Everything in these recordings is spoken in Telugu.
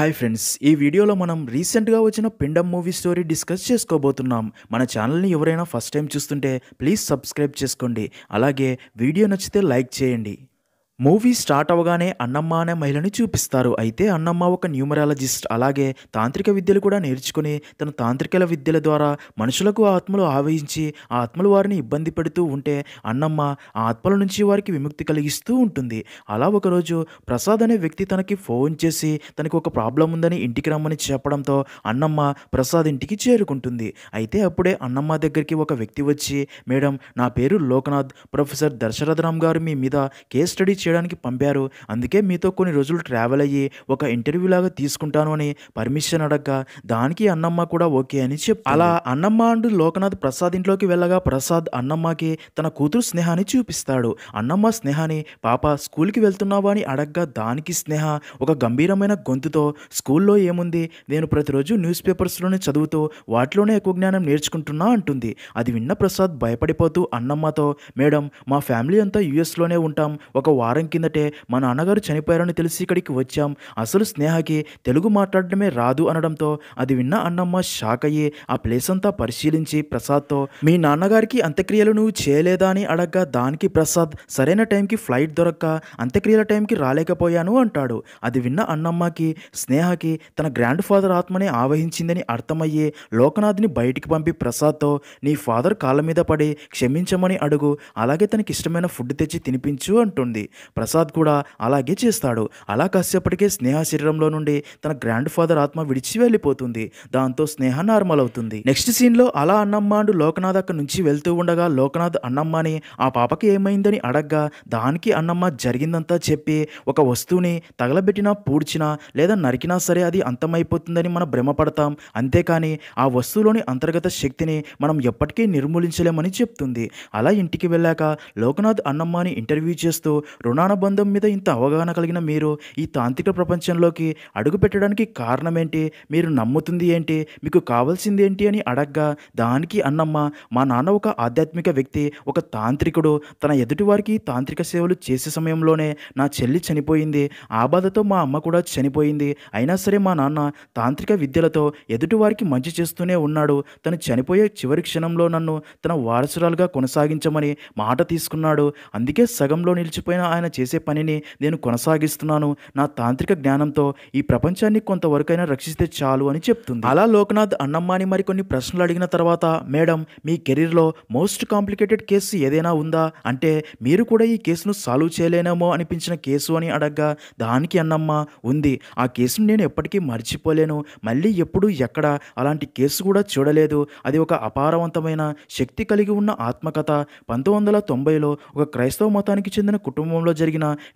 హాయ్ ఫ్రెండ్స్ ఈ వీడియోలో మనం రీసెంట్గా వచ్చిన పిండం మూవీ స్టోరీ డిస్కస్ చేసుకోబోతున్నాం మన ఛానల్ని ఎవరైనా ఫస్ట్ టైం చూస్తుంటే ప్లీజ్ సబ్స్క్రైబ్ చేసుకోండి అలాగే వీడియో నచ్చితే లైక్ చేయండి మూవీ స్టార్ట్ అవగానే అన్నమ్మ అనే మహిళని చూపిస్తారు అయితే అన్నమ్మ ఒక న్యూమరాలజిస్ట్ అలాగే తాంత్రిక విద్యలు కూడా నేర్చుకుని తన తాంత్రికల విద్యల ద్వారా మనుషులకు ఆత్మలు ఆవహించి ఆత్మలు వారిని ఇబ్బంది పెడుతూ ఉంటే అన్నమ్మ ఆ ఆత్మల నుంచి వారికి విముక్తి కలిగిస్తూ ఉంటుంది అలా ఒకరోజు ప్రసాద్ అనే వ్యక్తి తనకి ఫోన్ చేసి తనకు ఒక ప్రాబ్లం ఉందని ఇంటికి రమ్మని చెప్పడంతో అన్నమ్మ ప్రసాద్ ఇంటికి చేరుకుంటుంది అయితే అప్పుడే అన్నమ్మ దగ్గరికి ఒక వ్యక్తి వచ్చి మేడం నా పేరు లోకనాథ్ ప్రొఫెసర్ దర్శరథరామ్ గారు మీ మీద కేస్ స్టడీ చేయడానికి పంపారు అందుకే మీతో కొన్ని రోజులు ట్రావెల్ అయ్యి ఒక ఇంటర్వ్యూ లాగా తీసుకుంటాను అని పర్మిషన్ అడగ్గా దానికి అన్నమ్మ కూడా ఓకే అని చెప్పి అలా అన్నమ్మ అంటూ లోకనాథ్ ప్రసాద్ ఇంట్లోకి వెళ్ళగా ప్రసాద్ అన్నమ్మకి తన కూతురు స్నేహాన్ని చూపిస్తాడు అన్నమ్మ స్నేహాని పాప స్కూల్కి వెళ్తున్నావా అని అడగ్గా దానికి స్నేహ ఒక గంభీరమైన గొంతుతో స్కూల్లో ఏముంది నేను ప్రతిరోజు న్యూస్ పేపర్స్లోనే చదువుతూ వాటిలోనే ఎక్కువ జ్ఞానం నేర్చుకుంటున్నా అంటుంది అది విన్న ప్రసాద్ భయపడిపోతూ అన్నమ్మతో మేడం మా ఫ్యామిలీ అంతా యూఎస్లోనే ఉంటాం ఒక వారం వారం కిందటే మన అన్నగారు చనిపోయారని తెలిసి ఇక్కడికి వచ్చాం అసలు స్నేహకి తెలుగు మాట్లాడడమే రాదు అనడంతో అది విన్న అన్నమ్మ షాక్ అయ్యి ఆ ప్లేస్ అంతా పరిశీలించి ప్రసాద్తో మీ నాన్నగారికి అంత్యక్రియలు నువ్వు చేయలేదా అని అడగ్గా దానికి ప్రసాద్ సరైన టైంకి ఫ్లైట్ దొరక్క అంత్యక్రియల టైంకి రాలేకపోయాను అంటాడు అది విన్న అన్నమ్మకి స్నేహకి తన గ్రాండ్ ఫాదర్ ఆత్మనే ఆవహించిందని అర్థమయ్యి లోకనాథ్ని బయటికి పంపి ప్రసాద్తో నీ ఫాదర్ కాళ్ళ మీద పడి క్షమించమని అడుగు అలాగే తనకి ఇష్టమైన ఫుడ్ తెచ్చి తినిపించు అంటుంది ప్రసాద్ కూడా అలాగే చేస్తాడు అలా కాసేపటికే స్నేహ శరీరంలో నుండి తన గ్రాండ్ ఫాదర్ ఆత్మ విడిచి వెళ్ళిపోతుంది దాంతో స్నేహ నార్మల్ అవుతుంది నెక్స్ట్ సీన్లో అలా అన్నమ్మ అండ్ లోకనాథ్ అక్కడి నుంచి వెళ్తూ ఉండగా లోకనాథ్ అని ఆ పాపకి ఏమైందని అడగ్గా దానికి అన్నమ్మ జరిగిందంతా చెప్పి ఒక వస్తువుని తగలబెట్టినా పూడ్చినా లేదా నరికినా సరే అది అంతమైపోతుందని మనం భ్రమపడతాం అంతేకాని ఆ వస్తువులోని అంతర్గత శక్తిని మనం ఎప్పటికీ నిర్మూలించలేమని చెప్తుంది అలా ఇంటికి వెళ్ళాక లోకనాథ్ అన్నమ్మని ఇంటర్వ్యూ చేస్తూ రుణ రుణానుబంధం మీద ఇంత అవగాహన కలిగిన మీరు ఈ తాంత్రిక ప్రపంచంలోకి అడుగుపెట్టడానికి కారణం ఏంటి మీరు నమ్ముతుంది ఏంటి మీకు కావాల్సింది ఏంటి అని అడగ్గా దానికి అన్నమ్మ మా నాన్న ఒక ఆధ్యాత్మిక వ్యక్తి ఒక తాంత్రికుడు తన ఎదుటివారికి తాంత్రిక సేవలు చేసే సమయంలోనే నా చెల్లి చనిపోయింది ఆ బాధతో మా అమ్మ కూడా చనిపోయింది అయినా సరే మా నాన్న తాంత్రిక విద్యలతో ఎదుటివారికి మంచి చేస్తూనే ఉన్నాడు తను చనిపోయే చివరి క్షణంలో నన్ను తన వారసురాలుగా కొనసాగించమని మాట తీసుకున్నాడు అందుకే సగంలో నిలిచిపోయిన ఆయన ఆయన చేసే పనిని నేను కొనసాగిస్తున్నాను నా తాంత్రిక జ్ఞానంతో ఈ ప్రపంచాన్ని కొంతవరకైనా రక్షిస్తే చాలు అని చెప్తుంది అలా లోక్నాథ్ అన్నమ్మాని మరికొన్ని ప్రశ్నలు అడిగిన తర్వాత మేడం మీ కెరీర్లో మోస్ట్ కాంప్లికేటెడ్ కేసు ఏదైనా ఉందా అంటే మీరు కూడా ఈ కేసును సాల్వ్ చేయలేనేమో అనిపించిన కేసు అని అడగ్గా దానికి అన్నమ్మ ఉంది ఆ కేసును నేను ఎప్పటికీ మర్చిపోలేను మళ్ళీ ఎప్పుడు ఎక్కడ అలాంటి కేసు కూడా చూడలేదు అది ఒక అపారవంతమైన శక్తి కలిగి ఉన్న ఆత్మకథ పంతొమ్మిది వందల తొంభైలో ఒక క్రైస్తవ మతానికి చెందిన కుటుంబంలో జీవితంలో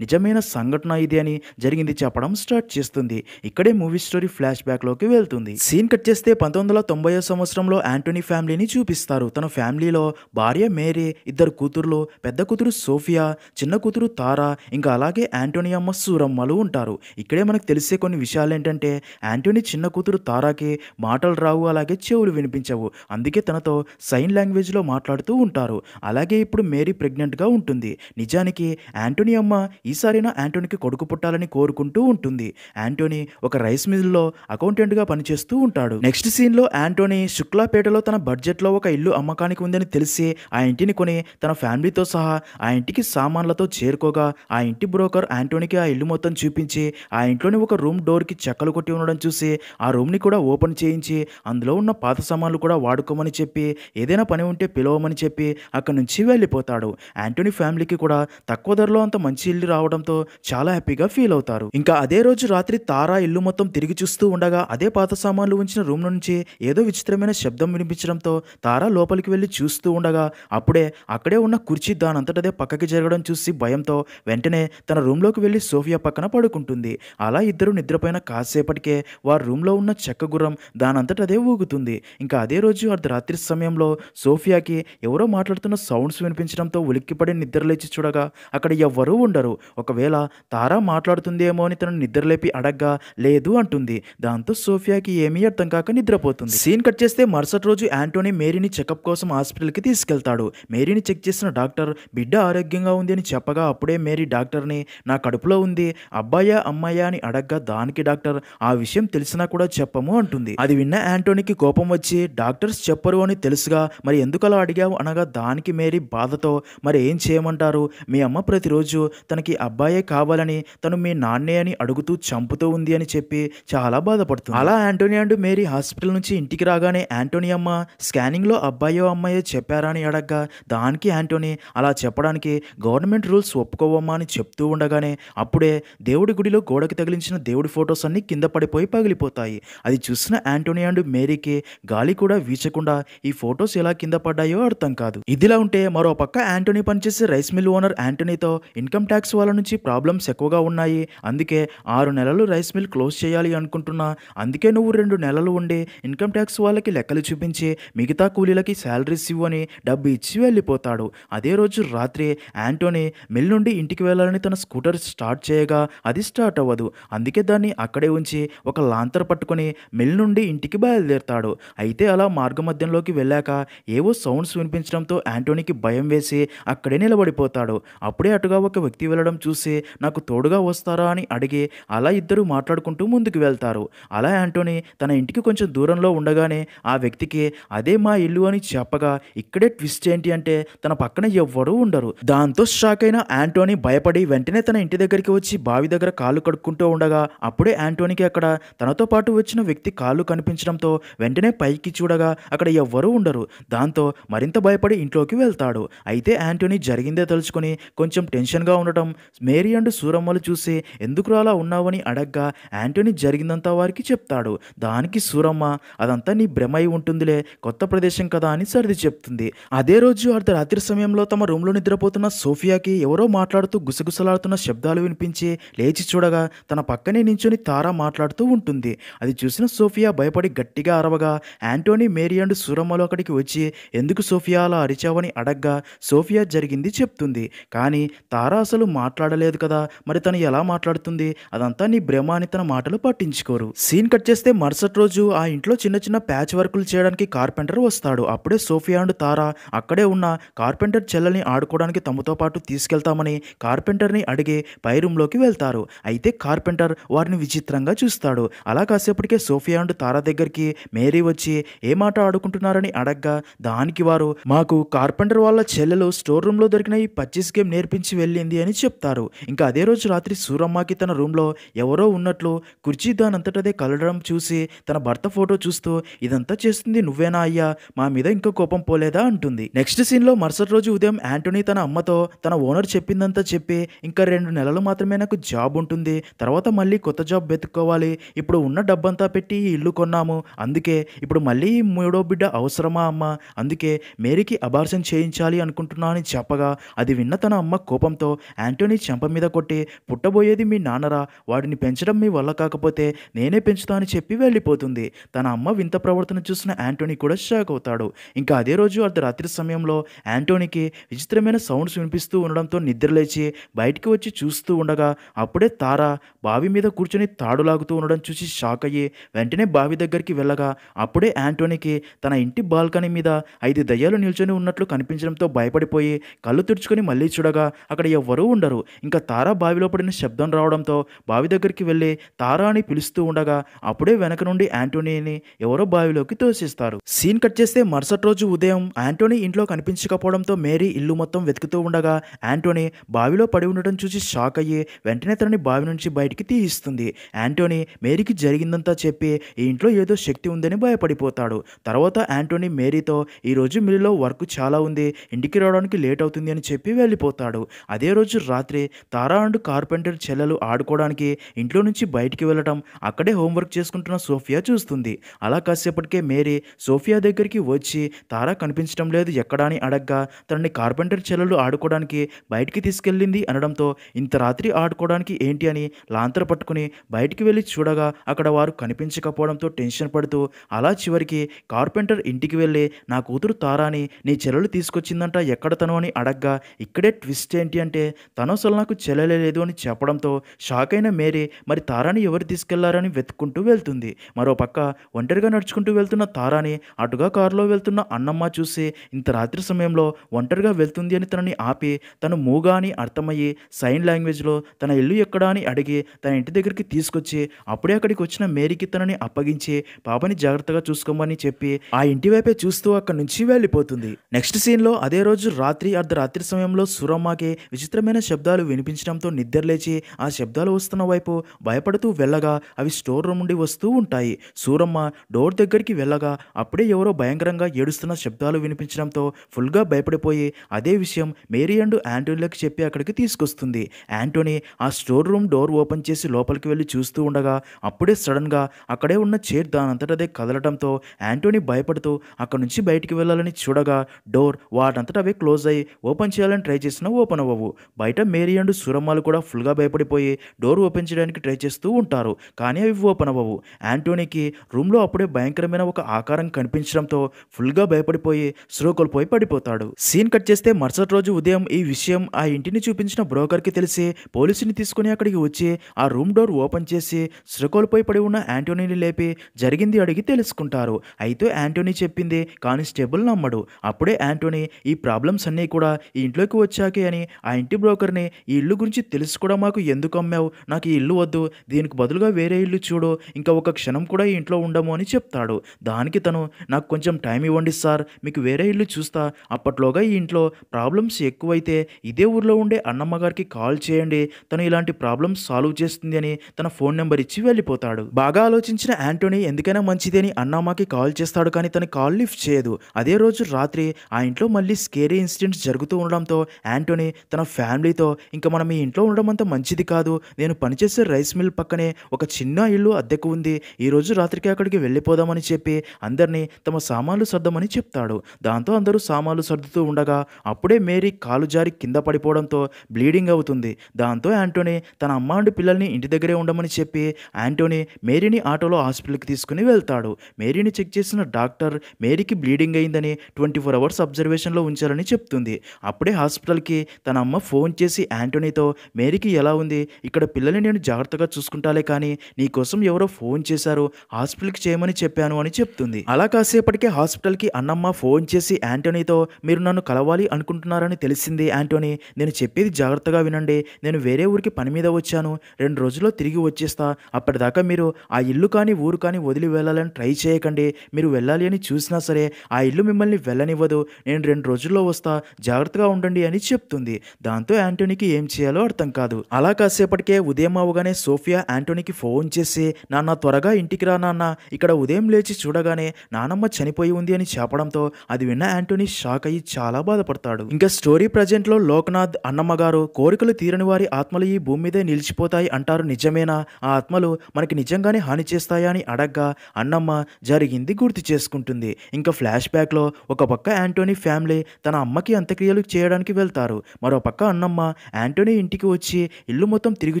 జరిగిన నిజమైన సంఘటన ఇది అని జరిగింది చెప్పడం స్టార్ట్ చేస్తుంది ఇక్కడే మూవీ స్టోరీ ఫ్లాష్ బ్యాక్లోకి వెళ్తుంది సీన్ కట్ చేస్తే పంతొమ్మిది వందల తొంభై సంవత్సరంలో యాంటోనీ ఫ్యామిలీని చూపిస్తారు తన ఫ్యామిలీలో భార్య మేరీ ఇద్దరు కూతురులు పెద్ద కూతురు సోఫియా చిన్న కూతురు తారా ఇంకా అలాగే యాంటోనీ అమ్మ సూరమ్మలు ఉంటారు ఇక్కడే మనకు తెలిసే కొన్ని విషయాలు ఏంటంటే యాంటోనీ చిన్న కూతురు తారాకి మాటలు రావు అలాగే చెవులు వినిపించవు అందుకే తనతో సైన్ లాంగ్వేజ్లో మాట్లాడుతూ ఉంటారు అలాగే ఇప్పుడు మేరీ ప్రెగ్నెంట్గా ఉంటుంది నిజానికి యాంటోనీ యాంటోనీ అమ్మ ఈసారైనా యాంటోనీకి కొడుకు పుట్టాలని కోరుకుంటూ ఉంటుంది యాంటోనీ ఒక రైస్ మిల్లులో అకౌంటెంట్గా పనిచేస్తూ ఉంటాడు నెక్స్ట్ సీన్లో యాంటోనీ శుక్లాపేటలో తన బడ్జెట్లో ఒక ఇల్లు అమ్మకానికి ఉందని తెలిసి ఆ ఇంటిని కొని తన ఫ్యామిలీతో సహా ఆ ఇంటికి సామాన్లతో చేరుకోగా ఆ ఇంటి బ్రోకర్ యాంటోనీకి ఆ ఇల్లు మొత్తం చూపించి ఆ ఇంట్లోని ఒక రూమ్ డోర్కి చెక్కలు కొట్టి ఉండడం చూసి ఆ రూమ్ని కూడా ఓపెన్ చేయించి అందులో ఉన్న పాత సామాన్లు కూడా వాడుకోమని చెప్పి ఏదైనా పని ఉంటే పిలవమని చెప్పి అక్కడి నుంచి వెళ్ళిపోతాడు యాంటోనీ ఫ్యామిలీకి కూడా తక్కువ ధరలో అంత అంతా మంచి ఇల్లు రావడంతో చాలా హ్యాపీగా ఫీల్ అవుతారు ఇంకా అదే రోజు రాత్రి తారా ఇల్లు మొత్తం తిరిగి చూస్తూ ఉండగా అదే పాత సామాన్లు ఉంచిన రూమ్ నుంచి ఏదో విచిత్రమైన శబ్దం వినిపించడంతో తారా లోపలికి వెళ్ళి చూస్తూ ఉండగా అప్పుడే అక్కడే ఉన్న కుర్చీ దానంతటదే పక్కకి జరగడం చూసి భయంతో వెంటనే తన రూమ్లోకి వెళ్లి సోఫియా పక్కన పడుకుంటుంది అలా ఇద్దరు నిద్రపోయిన కాసేపటికే వారి రూమ్లో ఉన్న చెక్క గుర్రం దానంతటదే ఊగుతుంది ఇంకా అదే రోజు అర్ధరాత్రి సమయంలో సోఫియాకి ఎవరో మాట్లాడుతున్న సౌండ్స్ వినిపించడంతో ఉలిక్కిపడి నిద్రలేచి చూడగా అక్కడ ఎవరు ఎవరూ ఉండరు ఒకవేళ తారా మాట్లాడుతుందేమో అని తనను నిద్రలేపి అడగ్గా లేదు అంటుంది దాంతో సోఫియాకి ఏమీ అర్థం కాక నిద్రపోతుంది సీన్ కట్ చేస్తే మరుసటి రోజు యాంటోనీ మేరీని చెకప్ కోసం హాస్పిటల్కి తీసుకెళ్తాడు మేరీని చెక్ చేసిన డాక్టర్ బిడ్డ ఆరోగ్యంగా ఉంది అని చెప్పగా అప్పుడే మేరీ డాక్టర్ని నా కడుపులో ఉంది అబ్బాయా అమ్మాయా అని అడగ్గా దానికి డాక్టర్ ఆ విషయం తెలిసినా కూడా చెప్పము అంటుంది అది విన్న యాంటోనీకి కోపం వచ్చి డాక్టర్స్ చెప్పరు అని తెలుసుగా మరి ఎందుకు అలా అడిగావు అనగా దానికి మేరీ బాధతో మరి ఏం చేయమంటారు మీ అమ్మ ప్రతిరోజు రోజు తనకి అబ్బాయే కావాలని తను మీ నాన్నే అని అడుగుతూ చంపుతూ ఉంది అని చెప్పి చాలా బాధపడుతుంది అలా ఆంటోనీ అండ్ మేరీ హాస్పిటల్ నుంచి ఇంటికి రాగానే ఆంటోనీ అమ్మ స్కానింగ్లో అబ్బాయో అమ్మాయో చెప్పారా అని అడగ్గా దానికి ఆంటోనీ అలా చెప్పడానికి గవర్నమెంట్ రూల్స్ ఒప్పుకోవమ్మా అని చెప్తూ ఉండగానే అప్పుడే దేవుడి గుడిలో గోడకి తగిలించిన దేవుడి ఫొటోస్ అన్ని కింద పడిపోయి పగిలిపోతాయి అది చూసిన ఆంటోనీ అండ్ మేరీకి గాలి కూడా వీచకుండా ఈ ఫొటోస్ ఎలా కింద పడ్డాయో అర్థం కాదు ఇదిలా ఉంటే మరో పక్క ఆంటోనీ పనిచేసే రైస్ మిల్ ఓనర్ ఆంటోనీతో ఇన్కమ్ ట్యాక్స్ వాళ్ళ నుంచి ప్రాబ్లమ్స్ ఎక్కువగా ఉన్నాయి అందుకే ఆరు నెలలు రైస్ మిల్ క్లోజ్ చేయాలి అనుకుంటున్నా అందుకే నువ్వు రెండు నెలలు ఉండి ఇన్కమ్ ట్యాక్స్ వాళ్ళకి లెక్కలు చూపించి మిగతా కూలీలకి శాలరీస్ ఇవ్వని డబ్బు ఇచ్చి వెళ్ళిపోతాడు అదే రోజు రాత్రి యాంటోనీ మిల్ నుండి ఇంటికి వెళ్ళాలని తన స్కూటర్ స్టార్ట్ చేయగా అది స్టార్ట్ అవ్వదు అందుకే దాన్ని అక్కడే ఉంచి ఒక లాంతర్ పట్టుకొని మిల్ నుండి ఇంటికి బయలుదేరుతాడు అయితే అలా మార్గ మధ్యంలోకి వెళ్ళాక ఏవో సౌండ్స్ వినిపించడంతో యాంటోనీకి భయం వేసి అక్కడే నిలబడిపోతాడు అప్పుడే అటుగా ఒక ఒక వ్యక్తి వెళ్ళడం చూసే నాకు తోడుగా వస్తారా అని అడిగి అలా ఇద్దరు మాట్లాడుకుంటూ ముందుకు వెళ్తారు అలా యాంటోనీ తన ఇంటికి కొంచెం దూరంలో ఉండగానే ఆ వ్యక్తికి అదే మా ఇల్లు అని చెప్పగా ఇక్కడే ట్విస్ట్ ఏంటి అంటే తన పక్కన ఎవ్వరూ ఉండరు దాంతో షాక్ అయిన యాంటోనీ భయపడి వెంటనే తన ఇంటి దగ్గరికి వచ్చి బావి దగ్గర కాళ్ళు కడుక్కుంటూ ఉండగా అప్పుడే యాంటోనీకి అక్కడ తనతో పాటు వచ్చిన వ్యక్తి కాళ్ళు కనిపించడంతో వెంటనే పైకి చూడగా అక్కడ ఎవ్వరూ ఉండరు దాంతో మరింత భయపడి ఇంట్లోకి వెళ్తాడు అయితే యాంటోనీ జరిగిందే తలుచుకొని కొంచెం టెన్షన్ టెన్షన్గా ఉండటం మేరీ అండ్ సూరమ్మలు చూసి ఎందుకు అలా ఉన్నావని అడగ్గా యాంటోనీ జరిగిందంతా వారికి చెప్తాడు దానికి సూరమ్మ అదంతా నీ భ్రమై ఉంటుందిలే కొత్త ప్రదేశం కదా అని సర్ది చెప్తుంది అదే రోజు అర్ధరాత్రి సమయంలో తమ రూమ్లో నిద్రపోతున్న సోఫియాకి ఎవరో మాట్లాడుతూ గుసగుసలాడుతున్న శబ్దాలు వినిపించి లేచి చూడగా తన పక్కనే నించుని తారా మాట్లాడుతూ ఉంటుంది అది చూసిన సోఫియా భయపడి గట్టిగా అరవగా యాంటోనీ మేరీ అండ్ సూరమ్మలు అక్కడికి వచ్చి ఎందుకు సోఫియా అలా అరిచావని అడగ్గా సోఫియా జరిగింది చెప్తుంది కానీ తారా తార అసలు మాట్లాడలేదు కదా మరి తను ఎలా మాట్లాడుతుంది అదంతా నీ భ్రమ తన మాటలు పట్టించుకోరు సీన్ కట్ చేస్తే మరుసటి రోజు ఆ ఇంట్లో చిన్న చిన్న ప్యాచ్ వర్కులు చేయడానికి కార్పెంటర్ వస్తాడు అప్పుడే సోఫియా అండ్ తారా అక్కడే ఉన్న కార్పెంటర్ చెల్లెల్ని ఆడుకోవడానికి తమతో పాటు తీసుకెళ్తామని కార్పెంటర్ని అడిగి పై రూమ్లోకి వెళ్తారు అయితే కార్పెంటర్ వారిని విచిత్రంగా చూస్తాడు అలా కాసేపటికే సోఫియా అండ్ తారా దగ్గరికి మేరీ వచ్చి ఏ మాట ఆడుకుంటున్నారని అడగ్గా దానికి వారు మాకు కార్పెంటర్ వాళ్ళ చెల్లెలు స్టోర్ రూమ్లో దొరికిన ఈ పర్చేస్ గేమ్ నేర్పించి వెళ్ళి వెళ్ళింది అని చెప్తారు ఇంకా అదే రోజు రాత్రి సూరమ్మకి తన రూమ్లో ఎవరో ఉన్నట్లు కుర్చీ దానంతటదే కలడడం చూసి తన భర్త ఫోటో చూస్తూ ఇదంతా చేస్తుంది నువ్వేనా అయ్యా మా మీద ఇంకా కోపం పోలేదా అంటుంది నెక్స్ట్ సీన్లో మరుసటి రోజు ఉదయం యాంటోనీ తన అమ్మతో తన ఓనర్ చెప్పిందంతా చెప్పి ఇంకా రెండు నెలలు మాత్రమే నాకు జాబ్ ఉంటుంది తర్వాత మళ్ళీ కొత్త జాబ్ వెతుక్కోవాలి ఇప్పుడు ఉన్న డబ్బంతా పెట్టి ఈ ఇల్లు కొన్నాము అందుకే ఇప్పుడు మళ్ళీ మూడో బిడ్డ అవసరమా అమ్మ అందుకే మేరీకి అబార్షన్ చేయించాలి అనుకుంటున్నా అని చెప్పగా అది విన్న తన అమ్మ కోపంతో కోపంతో యాంటోనీ చెంప మీద కొట్టి పుట్టబోయేది మీ నాన్నరా వాడిని పెంచడం మీ వల్ల కాకపోతే నేనే పెంచుతా అని చెప్పి వెళ్ళిపోతుంది తన అమ్మ వింత ప్రవర్తన చూసిన యాంటోనీ కూడా షాక్ అవుతాడు ఇంకా అదే రోజు అర్ధరాత్రి సమయంలో యాంటోనీకి విచిత్రమైన సౌండ్స్ వినిపిస్తూ ఉండడంతో నిద్రలేచి బయటికి వచ్చి చూస్తూ ఉండగా అప్పుడే తార బావి మీద కూర్చొని తాడులాగుతూ ఉండడం చూసి షాక్ అయ్యి వెంటనే బావి దగ్గరికి వెళ్ళగా అప్పుడే యాంటోనీకి తన ఇంటి బాల్కనీ మీద ఐదు దయ్యాలు నిల్చొని ఉన్నట్లు కనిపించడంతో భయపడిపోయి కళ్ళు తుడుచుకొని మళ్ళీ చూడగా అక్కడ ఎవ్వరూ ఉండరు ఇంకా తార బావిలో పడిన శబ్దం రావడంతో బావి దగ్గరికి వెళ్ళి తారా అని పిలుస్తూ ఉండగా అప్పుడే వెనక నుండి యాంటోనీని ఎవరో బావిలోకి తోసిస్తారు సీన్ కట్ చేస్తే మరుసటి రోజు ఉదయం యాంటోనీ ఇంట్లో కనిపించకపోవడంతో మేరీ ఇల్లు మొత్తం వెతుకుతూ ఉండగా యాంటోనీ బావిలో పడి ఉండటం చూసి షాక్ అయ్యి వెంటనే తనని బావి నుంచి బయటికి తీయిస్తుంది యాంటోనీ మేరీకి జరిగిందంతా చెప్పి ఈ ఇంట్లో ఏదో శక్తి ఉందని భయపడిపోతాడు తర్వాత యాంటోనీ మేరీతో ఈరోజు మిల్లులో వర్క్ చాలా ఉంది ఇంటికి రావడానికి లేట్ అవుతుంది అని చెప్పి వెళ్ళిపోతాడు అదే అదే రోజు రాత్రి తారా అండ్ కార్పెంటర్ చెల్లెలు ఆడుకోవడానికి ఇంట్లో నుంచి బయటికి వెళ్ళటం అక్కడే హోంవర్క్ చేసుకుంటున్న సోఫియా చూస్తుంది అలా కాసేపటికే మేరీ సోఫియా దగ్గరికి వచ్చి తారా కనిపించడం లేదు ఎక్కడా అని అడగ్గా తనని కార్పెంటర్ చెల్లెలు ఆడుకోవడానికి బయటికి తీసుకెళ్ళింది అనడంతో ఇంత రాత్రి ఆడుకోవడానికి ఏంటి అని లాంతర పట్టుకుని బయటికి వెళ్ళి చూడగా అక్కడ వారు కనిపించకపోవడంతో టెన్షన్ పడుతూ అలా చివరికి కార్పెంటర్ ఇంటికి వెళ్ళి నా కూతురు తారాని నీ చెల్లెలు తీసుకొచ్చిందంట ఎక్కడ తను అని అడగ్గా ఇక్కడే ట్విస్ట్ ఏంటి అంటే ఉంటే తను అసలు నాకు చెల్లలేదు అని చెప్పడంతో షాక్ అయిన మేరీ మరి తారాని ఎవరు తీసుకెళ్లారని వెతుక్కుంటూ వెళ్తుంది మరో పక్క ఒంటరిగా నడుచుకుంటూ వెళ్తున్న తారాని అటుగా కారులో వెళ్తున్న అన్నమ్మ చూసి ఇంత రాత్రి సమయంలో ఒంటరిగా వెళ్తుంది అని తనని ఆపి తను మూగా అని అర్థమయ్యి సైన్ లాంగ్వేజ్లో తన ఇల్లు ఎక్కడా అని అడిగి తన ఇంటి దగ్గరికి తీసుకొచ్చి అప్పుడే అక్కడికి వచ్చిన మేరీకి తనని అప్పగించి పాపని జాగ్రత్తగా చూసుకోమని చెప్పి ఆ ఇంటి వైపే చూస్తూ అక్కడి నుంచి వెళ్ళిపోతుంది నెక్స్ట్ సీన్లో అదే రోజు రాత్రి అర్ధరాత్రి సమయంలో సురమ్మకి విచిత్రమైన శబ్దాలు వినిపించడంతో నిద్రలేచి ఆ శబ్దాలు వస్తున్న వైపు భయపడుతూ వెళ్ళగా అవి స్టోర్ రూమ్ నుండి వస్తూ ఉంటాయి సూరమ్మ డోర్ దగ్గరికి వెళ్ళగా అప్పుడే ఎవరో భయంకరంగా ఏడుస్తున్న శబ్దాలు వినిపించడంతో ఫుల్గా భయపడిపోయి అదే విషయం మేరీ అండ్ యాంటోనీలకు చెప్పి అక్కడికి తీసుకొస్తుంది యాంటోనీ ఆ స్టోర్ రూమ్ డోర్ ఓపెన్ చేసి లోపలికి వెళ్ళి చూస్తూ ఉండగా అప్పుడే సడన్గా అక్కడే ఉన్న చైర్ దానంతటదే కదలడంతో యాంటోనీ భయపడుతూ అక్కడ నుంచి బయటికి వెళ్ళాలని చూడగా డోర్ వాటంతటవే క్లోజ్ అయ్యి ఓపెన్ చేయాలని ట్రై చేసినా ఓపెన్ అవ్వవు ఉండవు బయట మేరీ అండ్ సురమ్మలు కూడా ఫుల్గా భయపడిపోయి డోర్ ఓపెన్ చేయడానికి ట్రై చేస్తూ ఉంటారు కానీ అవి ఓపెన్ అవ్వవు యాంటోనీకి రూమ్లో అప్పుడే భయంకరమైన ఒక ఆకారం కనిపించడంతో ఫుల్గా భయపడిపోయి శ్రోకోల్పోయి పడిపోతాడు సీన్ కట్ చేస్తే మరుసటి రోజు ఉదయం ఈ విషయం ఆ ఇంటిని చూపించిన బ్రోకర్కి తెలిసి పోలీసుని తీసుకుని అక్కడికి వచ్చి ఆ రూమ్ డోర్ ఓపెన్ చేసి శ్రీకోల్పోయి పడి ఉన్న యాంటోనీని లేపి జరిగింది అడిగి తెలుసుకుంటారు అయితే యాంటోనీ చెప్పింది కానిస్టేబుల్ నమ్మడు అప్పుడే యాంటోనీ ఈ ప్రాబ్లమ్స్ అన్నీ కూడా ఈ ఇంట్లోకి వచ్చాకే అని ఆ ఆ ఇంటి బ్రోకర్ని ఈ ఇల్లు గురించి తెలుసు కూడా మాకు ఎందుకు అమ్మావు నాకు ఈ ఇల్లు వద్దు దీనికి బదులుగా వేరే ఇల్లు చూడు ఇంకా ఒక క్షణం కూడా ఇంట్లో ఉండము అని చెప్తాడు దానికి తను నాకు కొంచెం టైం ఇవ్వండి సార్ మీకు వేరే ఇల్లు చూస్తా అప్పట్లోగా ఈ ఇంట్లో ప్రాబ్లమ్స్ ఎక్కువైతే ఇదే ఊర్లో ఉండే అన్నమ్మగారికి కాల్ చేయండి తను ఇలాంటి ప్రాబ్లమ్స్ సాల్వ్ చేస్తుంది అని తన ఫోన్ నెంబర్ ఇచ్చి వెళ్ళిపోతాడు బాగా ఆలోచించిన యాంటోనీ ఎందుకైనా మంచిది అని అన్నమ్మకి కాల్ చేస్తాడు కానీ తన కాల్ లిఫ్ట్ చేయదు అదే రోజు రాత్రి ఆ ఇంట్లో మళ్ళీ స్కేరీ ఇన్సిడెంట్స్ జరుగుతూ ఉండడంతో యాంటోనీ తన ఫ్యామిలీతో ఇంకా మనం ఈ ఇంట్లో ఉండడం అంత మంచిది కాదు నేను పనిచేసే రైస్ మిల్ పక్కనే ఒక చిన్న ఇల్లు అద్దెకు ఉంది ఈరోజు రాత్రికి అక్కడికి వెళ్ళిపోదామని చెప్పి అందరినీ తమ సామాన్లు సర్దమని చెప్తాడు దాంతో అందరూ సామాన్లు సర్దుతూ ఉండగా అప్పుడే మేరీ కాలు జారి కింద పడిపోవడంతో బ్లీడింగ్ అవుతుంది దాంతో యాంటోనీ తన అమ్మ పిల్లల్ని ఇంటి దగ్గరే ఉండమని చెప్పి యాంటోనీ మేరీని ఆటోలో హాస్పిటల్కి తీసుకుని వెళ్తాడు మేరీని చెక్ చేసిన డాక్టర్ మేరీకి బ్లీడింగ్ అయిందని ట్వంటీ ఫోర్ అవర్స్ అబ్జర్వేషన్లో ఉంచాలని చెప్తుంది అప్పుడే హాస్పిటల్కి తన అమ్మ అమ్మ ఫోన్ చేసి యాంటోనీతో మేరీకి ఎలా ఉంది ఇక్కడ పిల్లల్ని నేను జాగ్రత్తగా చూసుకుంటాలే కానీ నీకోసం ఎవరో ఫోన్ చేశారు హాస్పిటల్కి చేయమని చెప్పాను అని చెప్తుంది అలా కాసేపటికే హాస్పిటల్కి అన్నమ్మ ఫోన్ చేసి యాంటోనీతో మీరు నన్ను కలవాలి అనుకుంటున్నారని తెలిసింది యాంటోనీ నేను చెప్పేది జాగ్రత్తగా వినండి నేను వేరే ఊరికి పని మీద వచ్చాను రెండు రోజుల్లో తిరిగి వచ్చేస్తా అప్పటిదాకా మీరు ఆ ఇల్లు కానీ ఊరు కానీ వదిలి వెళ్ళాలని ట్రై చేయకండి మీరు వెళ్ళాలి అని చూసినా సరే ఆ ఇల్లు మిమ్మల్ని వెళ్ళనివ్వదు నేను రెండు రోజుల్లో వస్తా జాగ్రత్తగా ఉండండి అని చెప్తుంది దాంతో యాంటోనీకి ఏం చేయాలో అర్థం కాదు అలా కాసేపటికే ఉదయం అవగానే సోఫియా యాంటోనీకి ఫోన్ చేసి నాన్న త్వరగా ఇంటికి రా నాన్న ఇక్కడ ఉదయం లేచి చూడగానే నానమ్మ చనిపోయి ఉంది అని చెప్పడంతో అది విన్న యాంటోనీ షాక్ అయ్యి చాలా బాధపడతాడు ఇంకా స్టోరీ లో లోక్నాథ్ అన్నమ్మ గారు కోరికలు తీరని వారి ఆత్మలు ఈ భూమి మీదే నిలిచిపోతాయి అంటారు నిజమేనా ఆ ఆత్మలు మనకి నిజంగానే హాని చేస్తాయా అని అడగ్గా అన్నమ్మ జరిగింది గుర్తు చేసుకుంటుంది ఇంకా ఫ్లాష్ బ్యాక్లో ఒక పక్క యాంటోనీ ఫ్యామిలీ తన అమ్మకి అంత్యక్రియలు చేయడానికి వెళ్తారు మరో పక్క అన్నమ్మ యాంటోనీ ఇంటికి వచ్చి ఇల్లు మొత్తం తిరిగి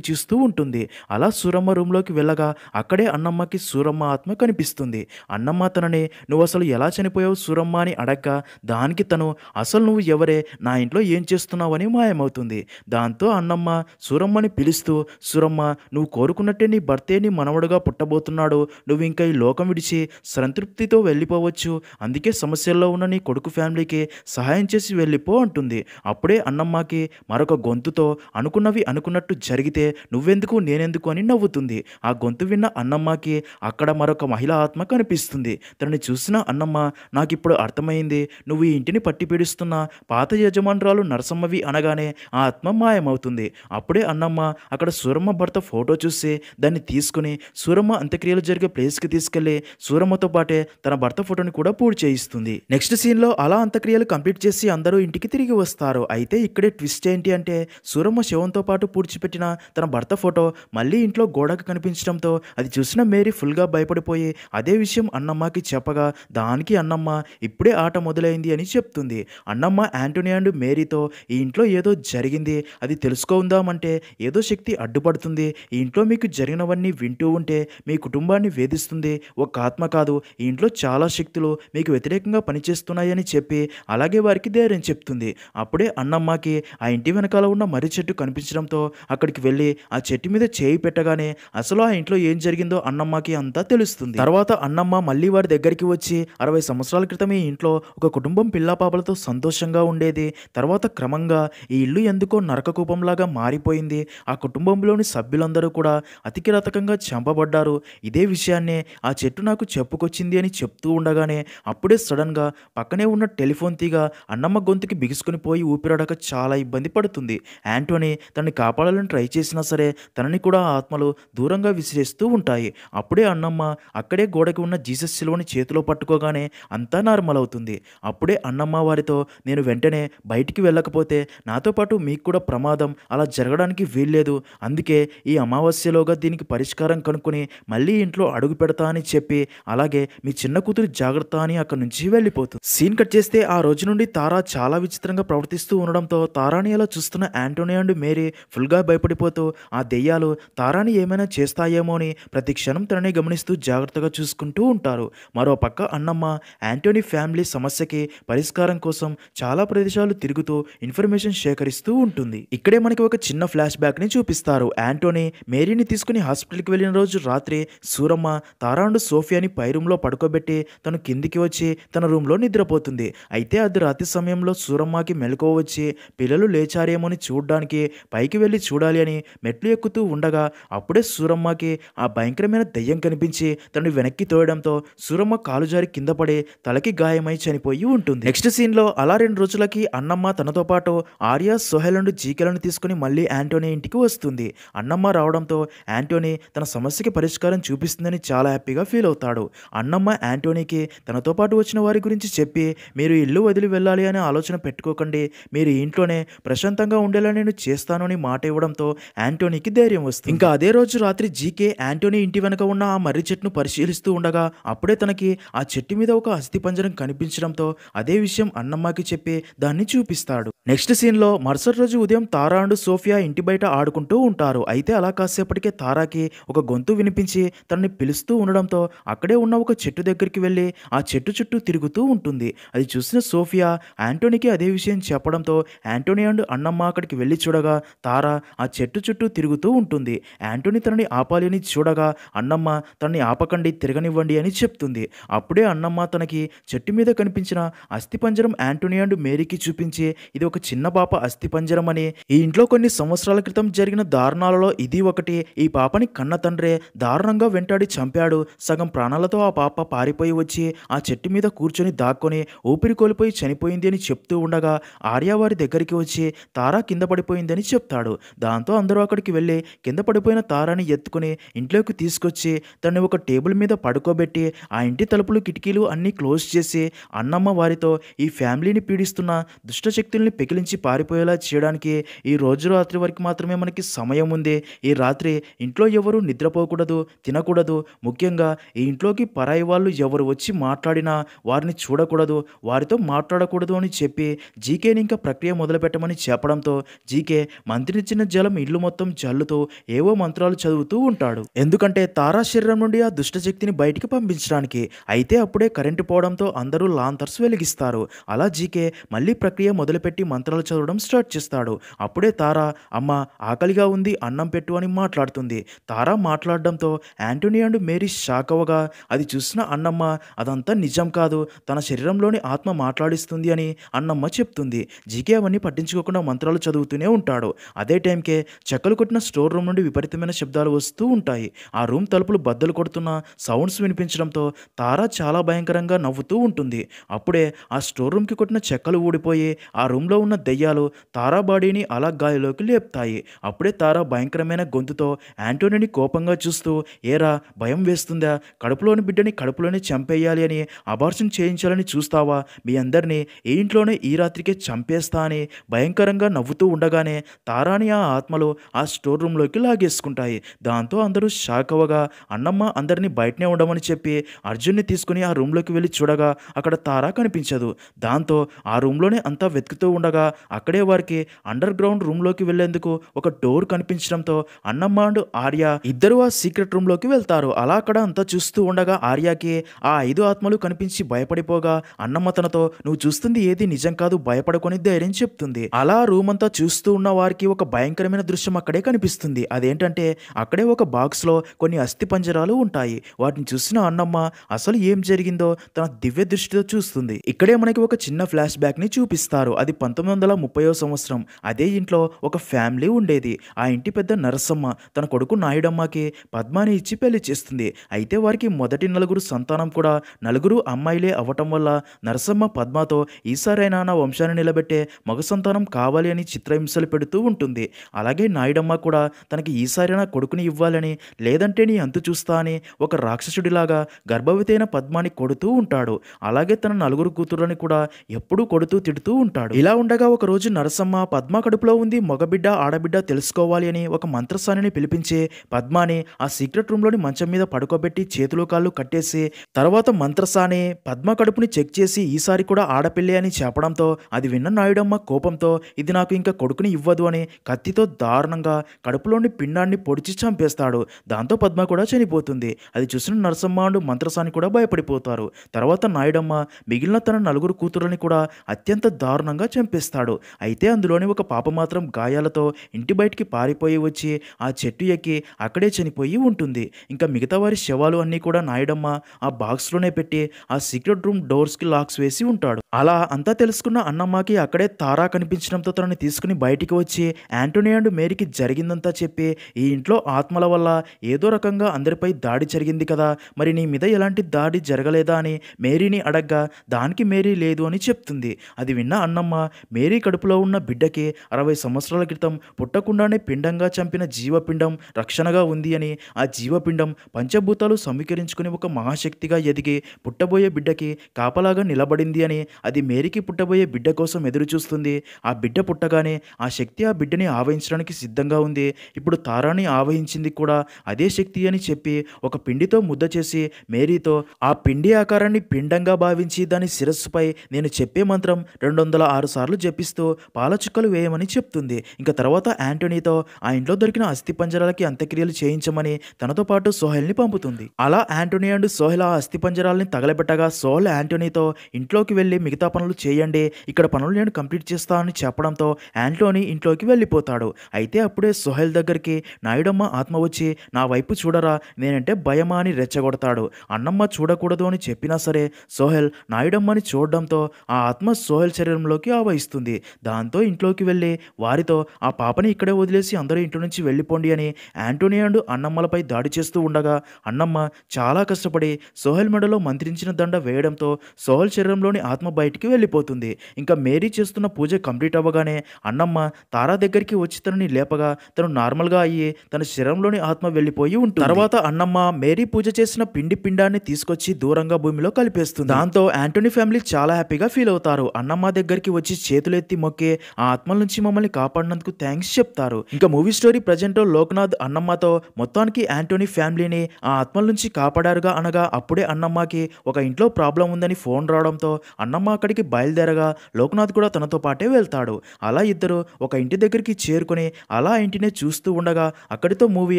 చూస్తూ ఉంటుంది అలా సూరమ్మ రూమ్లోకి వెళ్ళగా అక్కడే అన్నమ్మకి సూరమ్మ ఆత్మ కనిపిస్తుంది అన్నమ్మ తనని నువ్వు అసలు ఎలా చనిపోయావు సూరమ్మ అని అడక్క దానికి తను అసలు నువ్వు ఎవరే నా ఇంట్లో ఏం చేస్తున్నావని మాయమవుతుంది దాంతో అన్నమ్మ సూరమ్మని పిలుస్తూ సూరమ్మ నువ్వు కోరుకున్నట్టే నీ భర్తే నీ మనవడుగా పుట్టబోతున్నాడు నువ్వు ఇంకా ఈ లోకం విడిచి సంతృప్తితో వెళ్ళిపోవచ్చు అందుకే సమస్యల్లో ఉన్న నీ కొడుకు ఫ్యామిలీకి సహాయం చేసి వెళ్ళిపో అంటుంది అప్పుడే అన్నమ్మకి మరొక గొంతుతో అనుకున్నవి అనుకున్నట్టు జరిగితే నువ్వెందుకు నేనెందుకు అని నవ్వుతుంది ఆ గొంతు విన్న అన్నమ్మకి అక్కడ మరొక మహిళా ఆత్మ కనిపిస్తుంది తనని చూసిన అన్నమ్మ నాకు ఇప్పుడు అర్థమైంది నువ్వు ఈ ఇంటిని పట్టి పీడిస్తున్న పాత యజమానురాలు నరసమ్మవి అనగానే ఆ ఆత్మ మాయమవుతుంది అప్పుడే అన్నమ్మ అక్కడ సూరమ్మ భర్త ఫోటో చూసి దాన్ని తీసుకుని సూరమ్మ అంత్యక్రియలు జరిగే ప్లేస్కి తీసుకెళ్లి సూరమ్మతో పాటే తన భర్త ఫోటోని కూడా పూర్తి చేయిస్తుంది నెక్స్ట్ సీన్లో అలా అంత్యక్రియలు కంప్లీట్ చేసి అందరూ ఇంటికి తిరిగి వస్తారు అయితే ఇక్కడే ట్విస్ట్ ట్విస్ట్ ఏంటి అంటే సూరమ్మ శవంతో పాటు పూడ్చిపెట్టిన తన భర్త ఫోటో మళ్ళీ ఇంట్లో గోడకు కనిపించడంతో అది చూసిన మేరీ ఫుల్గా భయపడిపోయి అదే విషయం అన్నమ్మకి చెప్పగా దానికి అన్నమ్మ ఇప్పుడే ఆట మొదలైంది అని చెప్తుంది అన్నమ్మ యాంటోనీ అండ్ మేరీతో ఈ ఇంట్లో ఏదో జరిగింది అది తెలుసుకుందామంటే ఏదో శక్తి అడ్డుపడుతుంది ఈ ఇంట్లో మీకు జరిగినవన్నీ వింటూ ఉంటే మీ కుటుంబాన్ని వేధిస్తుంది ఒక ఆత్మ కాదు ఈ ఇంట్లో చాలా శక్తులు మీకు వ్యతిరేకంగా పనిచేస్తున్నాయని చెప్పి అలాగే వారికి ధైర్యం చెప్తుంది అప్పుడే అన్నమ్మకి ఆ ఇంటి వెనకాల ఉన్న మర్రి చెట్టు కనిపించడంతో అక్కడికి వెళ్ళి ఆ చెట్టు మీద చేయి పెట్టగానే అసలు ఆ ఇంట్లో ఏం జరిగిందో అన్నమ్మకి అంతా తెలుస్తుంది తర్వాత అన్నమ్మ మళ్ళీ వారి దగ్గరికి వచ్చి అరవై సంవత్సరాల క్రితం ఈ ఇంట్లో ఒక కుటుంబం పిల్లాపాపలతో సంతోషంగా ఉండేది తర్వాత క్రమంగా ఈ ఇల్లు ఎందుకో నరకకూపంలాగా మారిపోయింది ఆ కుటుంబంలోని సభ్యులందరూ కూడా అతికిరాతకంగా చంపబడ్డారు ఇదే విషయాన్నే ఆ చెట్టు నాకు చెప్పుకొచ్చింది అని చెప్తూ ఉండగానే అప్పుడే సడన్గా పక్కనే ఉన్న టెలిఫోన్ తీగ అన్నమ్మ గొంతుకి బిగుసుకుని పోయి ఊపిరాడక చాలా ఇబ్బంది పడుతుంది యాంటోనీ తనని కాపాడాలని ట్రై చేసినా సరే తనని కూడా ఆత్మలు దూరంగా విసిరేస్తూ ఉంటాయి అప్పుడే అన్నమ్మ అక్కడే గోడకి ఉన్న జీసస్ శిలువని చేతిలో పట్టుకోగానే అంతా నార్మల్ అవుతుంది అప్పుడే అన్నమ్మ వారితో నేను వెంటనే బయటికి వెళ్ళకపోతే నాతో పాటు మీకు కూడా ప్రమాదం అలా జరగడానికి వీల్లేదు అందుకే ఈ అమావాస్యలోగా దీనికి పరిష్కారం కనుక్కొని మళ్ళీ ఇంట్లో అడుగు పెడతా అని చెప్పి అలాగే మీ చిన్న కూతురు జాగ్రత్త అని అక్కడి నుంచి వెళ్ళిపోతుంది సీన్ కట్ చేస్తే ఆ రోజు నుండి తారా చాలా విచిత్రంగా ప్రవర్తిస్తూ ఉండడంతో తారా తారానియాలో చూస్తున్న యాంటోనీ అండ్ మేరీ ఫుల్గా భయపడిపోతూ ఆ దెయ్యాలు తారాని ఏమైనా చేస్తాయేమో అని ప్రతి క్షణం తనని గమనిస్తూ జాగ్రత్తగా చూసుకుంటూ ఉంటారు మరో పక్క అన్నమ్మ యాంటోనీ ఫ్యామిలీ సమస్యకి పరిష్కారం కోసం చాలా ప్రదేశాలు తిరుగుతూ ఇన్ఫర్మేషన్ సేకరిస్తూ ఉంటుంది ఇక్కడే మనకి ఒక చిన్న ఫ్లాష్ ని చూపిస్తారు యాంటోనీ మేరీని తీసుకుని హాస్పిటల్కి వెళ్ళిన రోజు రాత్రి సూరమ్మ తారాండు సోఫియాని పై రూమ్లో పడుకోబెట్టి తను కిందికి వచ్చి తన రూమ్లో నిద్రపోతుంది అయితే అది రాత్రి సమయంలో సూరమ్మకి మెలకువ వచ్చి పిల్లలు పిల్లలు లేచారేమోని చూడ్డానికి పైకి వెళ్ళి చూడాలి అని మెట్లు ఎక్కుతూ ఉండగా అప్పుడే సూరమ్మకి ఆ భయంకరమైన దెయ్యం కనిపించి తనని వెనక్కి తోయడంతో సూరమ్మ కాలు జారి కింద పడి తలకి గాయమై చనిపోయి ఉంటుంది నెక్స్ట్ సీన్లో అలా రెండు రోజులకి అన్నమ్మ తనతో పాటు ఆర్య సోహెల్ నుండి జీకెలను తీసుకుని మళ్ళీ యాంటోనీ ఇంటికి వస్తుంది అన్నమ్మ రావడంతో యాంటోనీ తన సమస్యకి పరిష్కారం చూపిస్తుందని చాలా హ్యాపీగా ఫీల్ అవుతాడు అన్నమ్మ యాంటోనీకి తనతో పాటు వచ్చిన వారి గురించి చెప్పి మీరు ఇల్లు వదిలి వెళ్ళాలి అనే ఆలోచన పెట్టుకోకండి మీరు ఇంట్లోనే ప్రశాంతంగా ఉండేలా నేను చేస్తాను అని మాట ఇవ్వడంతో యాంటోనీకి ధైర్యం వస్తుంది ఇంకా అదే రోజు రాత్రి జీకే యాంటోనీ ఇంటి వెనక ఉన్న ఆ మర్రి చెట్టును పరిశీలిస్తూ ఉండగా అప్పుడే తనకి ఆ చెట్టు మీద ఒక అస్థిపంజరం కనిపించడంతో అదే విషయం అన్నమ్మకి చెప్పి దాన్ని చూపిస్తాడు నెక్స్ట్ సీన్లో మరుసటి రోజు ఉదయం తారా అండ్ సోఫియా ఇంటి బయట ఆడుకుంటూ ఉంటారు అయితే అలా కాసేపటికే తారాకి ఒక గొంతు వినిపించి తనని పిలుస్తూ ఉండడంతో అక్కడే ఉన్న ఒక చెట్టు దగ్గరికి వెళ్ళి ఆ చెట్టు చుట్టూ తిరుగుతూ ఉంటుంది అది చూసిన సోఫియా యాంటోనీకి అదే విషయం చెప్పడంతో యాంటోనీ అండ్ అన్నమ్మ అక్కడికి వెళ్ళి చూడగా తార ఆ చెట్టు చుట్టూ తిరుగుతూ ఉంటుంది యాంటోనీ తనని ఆపాలి అని చూడగా అన్నమ్మ తనని ఆపకండి తిరగనివ్వండి అని చెప్తుంది అప్పుడే అన్నమ్మ తనకి చెట్టు మీద కనిపించిన అస్థిపంజరం యాంటోనీ అండ్ మేరీకి చూపించి ఇది ఒక చిన్న పాప అస్థిపంజరం అని ఈ ఇంట్లో కొన్ని సంవత్సరాల క్రితం జరిగిన దారుణాలలో ఇది ఒకటి ఈ పాపని కన్న తండ్రే దారుణంగా వెంటాడి చంపాడు సగం ప్రాణాలతో ఆ పాప పారిపోయి వచ్చి ఆ చెట్టు మీద కూర్చొని దాక్కొని ఊపిరి కోల్పోయి చనిపోయింది అని చెప్తూ ఉండగా ఆర్య వారి దగ్గరికి వచ్చి లేచే తారా కింద పడిపోయిందని చెప్తాడు దాంతో అందరూ అక్కడికి వెళ్ళి కింద పడిపోయిన తారాని ఎత్తుకుని ఇంట్లోకి తీసుకొచ్చి తను ఒక టేబుల్ మీద పడుకోబెట్టి ఆ ఇంటి తలుపులు కిటికీలు అన్నీ క్లోజ్ చేసి అన్నమ్మ వారితో ఈ ఫ్యామిలీని పీడిస్తున్న దుష్టశక్తుల్ని పెకిలించి పారిపోయేలా చేయడానికి ఈ రోజు రాత్రి వరకు మాత్రమే మనకి సమయం ఉంది ఈ రాత్రి ఇంట్లో ఎవరు నిద్రపోకూడదు తినకూడదు ముఖ్యంగా ఈ ఇంట్లోకి పరాయి వాళ్ళు ఎవరు వచ్చి మాట్లాడినా వారిని చూడకూడదు వారితో మాట్లాడకూడదు అని చెప్పి జీకేని ఇంకా ప్రక్రియ మొదలుపెట్టమని చేస్తామని చెప్పడంతో జీకే మంత్రినిచ్చిన జలం ఇల్లు మొత్తం జల్లుతో ఏవో మంత్రాలు చదువుతూ ఉంటాడు ఎందుకంటే తారా శరీరం నుండి ఆ దుష్టశక్తిని బయటికి పంపించడానికి అయితే అప్పుడే కరెంటు పోవడంతో అందరూ లాంతర్స్ వెలిగిస్తారు అలా జీకే మళ్ళీ ప్రక్రియ మొదలుపెట్టి మంత్రాలు చదవడం స్టార్ట్ చేస్తాడు అప్పుడే తారా అమ్మ ఆకలిగా ఉంది అన్నం పెట్టు అని మాట్లాడుతుంది తారా మాట్లాడడంతో యాంటోనీ అండ్ మేరీ షాక్ అవగా అది చూసిన అన్నమ్మ అదంతా నిజం కాదు తన శరీరంలోని ఆత్మ మాట్లాడిస్తుంది అని అన్నమ్మ చెప్తుంది జీకే అవన్నీ పట్టించు పట్టించుకోకుండా మంత్రాలు చదువుతూనే ఉంటాడు అదే టైంకే చెక్కలు కొట్టిన స్టోర్ రూమ్ నుండి విపరీతమైన శబ్దాలు వస్తూ ఉంటాయి ఆ రూమ్ తలుపులు బద్దలు కొడుతున్న సౌండ్స్ వినిపించడంతో తారా చాలా భయంకరంగా నవ్వుతూ ఉంటుంది అప్పుడే ఆ స్టోర్ రూమ్కి కొట్టిన చెక్కలు ఊడిపోయి ఆ రూమ్లో ఉన్న దెయ్యాలు తారా బాడీని అలా గాలిలోకి లేపుతాయి అప్పుడే తారా భయంకరమైన గొంతుతో యాంటోనీని కోపంగా చూస్తూ ఏరా భయం వేస్తుందా కడుపులోని బిడ్డని కడుపులోనే చంపేయాలి అని అబార్షన్ చేయించాలని చూస్తావా మీ అందరినీ ఈ ఇంట్లోనే ఈ రాత్రికే చంపేస్తా అని భయంకరంగా నవ్వుతూ ఉండగానే తారాని ఆ ఆత్మలు ఆ స్టోర్ రూమ్లోకి లాగేసుకుంటాయి దాంతో అందరూ షాక్ అవ్వగా అన్నమ్మ అందరినీ బయటనే ఉండమని చెప్పి అర్జున్ని తీసుకుని ఆ రూమ్లోకి వెళ్ళి చూడగా అక్కడ తారా కనిపించదు దాంతో ఆ రూమ్లోనే అంతా వెతుకుతూ ఉండగా అక్కడే వారికి అండర్ గ్రౌండ్ రూమ్లోకి వెళ్లేందుకు ఒక డోర్ కనిపించడంతో అన్నమ్మ అండ్ ఆర్య ఇద్దరు ఆ సీక్రెట్ రూమ్లోకి వెళ్తారు అలా అక్కడ అంతా చూస్తూ ఉండగా ఆర్యాకి ఆ ఐదు ఆత్మలు కనిపించి భయపడిపోగా అన్నమ్మ తనతో నువ్వు చూస్తుంది ఏది నిజం కాదు భయపడకొని ధైర్యం చెప్తుంది అలా రూమ్ అంతా చూస్తూ ఉన్న వారికి ఒక భయంకరమైన దృశ్యం అక్కడే కనిపిస్తుంది అదేంటంటే అక్కడే ఒక బాక్స్ లో కొన్ని అస్థి పంజరాలు ఉంటాయి వాటిని చూసిన అన్నమ్మ అసలు ఏం జరిగిందో తన దివ్య దృష్టితో చూస్తుంది ఇక్కడే మనకి ఒక చిన్న ఫ్లాష్ బ్యాక్ ని చూపిస్తారు అది పంతొమ్మిది వందల ముప్పయో సంవత్సరం అదే ఇంట్లో ఒక ఫ్యామిలీ ఉండేది ఆ ఇంటి పెద్ద నరసమ్మ తన కొడుకు నాయుడమ్మకి పద్మాని ఇచ్చి పెళ్లి చేస్తుంది అయితే వారికి మొదటి నలుగురు సంతానం కూడా నలుగురు అమ్మాయిలే అవ్వటం వల్ల నరసమ్మ పద్మతో ఈసారైనా నా వంశాన్ని నిలబెట్టే మగ సంతానం సంతానం కావాలి అని చిత్రహింసలు పెడుతూ ఉంటుంది అలాగే నాయుడమ్మ కూడా తనకి ఈసారి నా కొడుకుని ఇవ్వాలని లేదంటే నీ అంతు చూస్తా అని ఒక రాక్షసుడిలాగా గర్భవతైన పద్మాని కొడుతూ ఉంటాడు అలాగే తన నలుగురు కూతురుని కూడా ఎప్పుడూ కొడుతూ తిడుతూ ఉంటాడు ఇలా ఉండగా ఒక రోజు నరసమ్మ పద్మ కడుపులో ఉంది మగబిడ్డ ఆడబిడ్డ తెలుసుకోవాలి అని ఒక మంత్రసానిని పిలిపించి పద్మాని ఆ సీక్రెట్ రూమ్లోని మంచం మీద పడుకోబెట్టి చేతులు కాళ్ళు కట్టేసి తర్వాత మంత్రసాని పద్మ కడుపుని చెక్ చేసి ఈసారి కూడా ఆడపిల్లే అని చెప్పడంతో అది విన్న నాయుడమ్మ కోపంతో కోపంతో ఇది నాకు ఇంకా కొడుకుని ఇవ్వదు అని కత్తితో దారుణంగా కడుపులోని పిండాన్ని పొడిచి చంపేస్తాడు దాంతో పద్మ కూడా చనిపోతుంది అది చూసిన నరసమ్మాండు మంత్రసాని కూడా భయపడిపోతారు తర్వాత నాయుడమ్మ మిగిలిన తన నలుగురు కూతురుని కూడా అత్యంత దారుణంగా చంపేస్తాడు అయితే అందులోని ఒక పాప మాత్రం గాయాలతో ఇంటి బయటికి పారిపోయి వచ్చి ఆ చెట్టు ఎక్కి అక్కడే చనిపోయి ఉంటుంది ఇంకా మిగతా వారి శవాలు అన్నీ కూడా నాయుడమ్మ ఆ బాక్స్లోనే పెట్టి ఆ సీక్రెట్ రూమ్ డోర్స్కి లాక్స్ వేసి ఉంటాడు అలా అంతా తెలుసుకున్న అన్నమ్మకి అక్కడే తారా కనిపి కనిపించడంతో తనని తీసుకుని బయటికి వచ్చి యాంటోనీ అండ్ మేరీకి జరిగిందంతా చెప్పి ఈ ఇంట్లో ఆత్మల వల్ల ఏదో రకంగా అందరిపై దాడి జరిగింది కదా మరి నీ మీద ఎలాంటి దాడి జరగలేదా అని మేరీని అడగ్గా దానికి మేరీ లేదు అని చెప్తుంది అది విన్న అన్నమ్మ మేరీ కడుపులో ఉన్న బిడ్డకి అరవై సంవత్సరాల క్రితం పుట్టకుండానే పిండంగా చంపిన జీవపిండం రక్షణగా ఉంది అని ఆ జీవపిండం పంచభూతాలు సమీకరించుకుని ఒక మహాశక్తిగా ఎదిగి పుట్టబోయే బిడ్డకి కాపలాగా నిలబడింది అని అది మేరీకి పుట్టబోయే బిడ్డ కోసం ఎదురు చూస్తుంది ఆ బిడ్డ పుట్టగానే ఆ శక్తి ఆ బిడ్డని ఆవహించడానికి సిద్ధంగా ఉంది ఇప్పుడు తారాని ఆవహించింది కూడా అదే శక్తి అని చెప్పి ఒక పిండితో ముద్ద చేసి మేరీతో ఆ పిండి ఆకారాన్ని పిండంగా భావించి దాని శిరస్సుపై నేను చెప్పే మంత్రం రెండు వందల ఆరు సార్లు జపిస్తూ పాలచుక్కలు వేయమని చెప్తుంది ఇంకా తర్వాత యాంటోనీతో ఆ ఇంట్లో దొరికిన అస్థి పంజరాలకి అంత్యక్రియలు చేయించమని తనతో పాటు సోహెల్ని పంపుతుంది అలా యాంటోనీ అండ్ సోహెల్ ఆ అస్థి పంజరాలని తగలబెట్టగా సోహెల్ యాంటోనీతో ఇంట్లోకి వెళ్ళి మిగతా పనులు చేయండి ఇక్కడ పనులు నేను కంప్లీట్ చేస్తా అని చెప్పడంతో యాంటోనీ ఇంట్లోకి వెళ్ళిపోతాడు అయితే అప్పుడే సోహెల్ దగ్గరికి నాయుడమ్మ ఆత్మ వచ్చి నా వైపు చూడరా నేనంటే భయమా అని రెచ్చగొడతాడు అన్నమ్మ చూడకూడదు అని చెప్పినా సరే సోహెల్ నాయుడమ్మని చూడడంతో ఆ ఆత్మ సోహెల్ శరీరంలోకి ఆవహిస్తుంది దాంతో ఇంట్లోకి వెళ్ళి వారితో ఆ పాపని ఇక్కడే వదిలేసి అందరూ ఇంటి నుంచి వెళ్ళిపోండి అని యాంటోనీ అండ్ అన్నమ్మలపై దాడి చేస్తూ ఉండగా అన్నమ్మ చాలా కష్టపడి సోహెల్ మెడలో మంత్రించిన దండ వేయడంతో సోహెల్ శరీరంలోని ఆత్మ బయటికి వెళ్ళిపోతుంది ఇంకా మేరీ చేస్తున్న పూజ కంప్లీట్ కంప్లీట్ అవ్వగానే అన్నమ్మ తారా దగ్గరికి వచ్చి తనని లేపగా తను నార్మల్గా అయ్యి తన శరీరంలోని ఆత్మ వెళ్ళిపోయి ఉంటుంది తర్వాత అన్నమ్మ మేరీ పూజ చేసిన పిండి పిండాన్ని తీసుకొచ్చి దూరంగా భూమిలో కలిపేస్తుంది దాంతో యాంటోనీ ఫ్యామిలీ చాలా హ్యాపీగా ఫీల్ అవుతారు అన్నమ్మ దగ్గరికి వచ్చి చేతులెత్తి మొక్కే ఆ ఆత్మల నుంచి మమ్మల్ని కాపాడినందుకు థ్యాంక్స్ చెప్తారు ఇంకా మూవీ స్టోరీ ప్రజెంట్ లోక్నాథ్ అన్నమ్మతో మొత్తానికి యాంటోనీ ఫ్యామిలీని ఆ ఆత్మల నుంచి కాపాడారుగా అనగా అప్పుడే అన్నమ్మకి ఒక ఇంట్లో ప్రాబ్లం ఉందని ఫోన్ రావడంతో అన్నమ్మ అక్కడికి బయలుదేరగా లోక్నాథ్ కూడా తనతో పాటే వెళ్తారు వెళ్తాడు అలా ఇద్దరు ఒక ఇంటి దగ్గరికి చేరుకుని అలా ఇంటినే చూస్తూ ఉండగా అక్కడితో మూవీ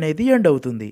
అనేది ఎండ్ అవుతుంది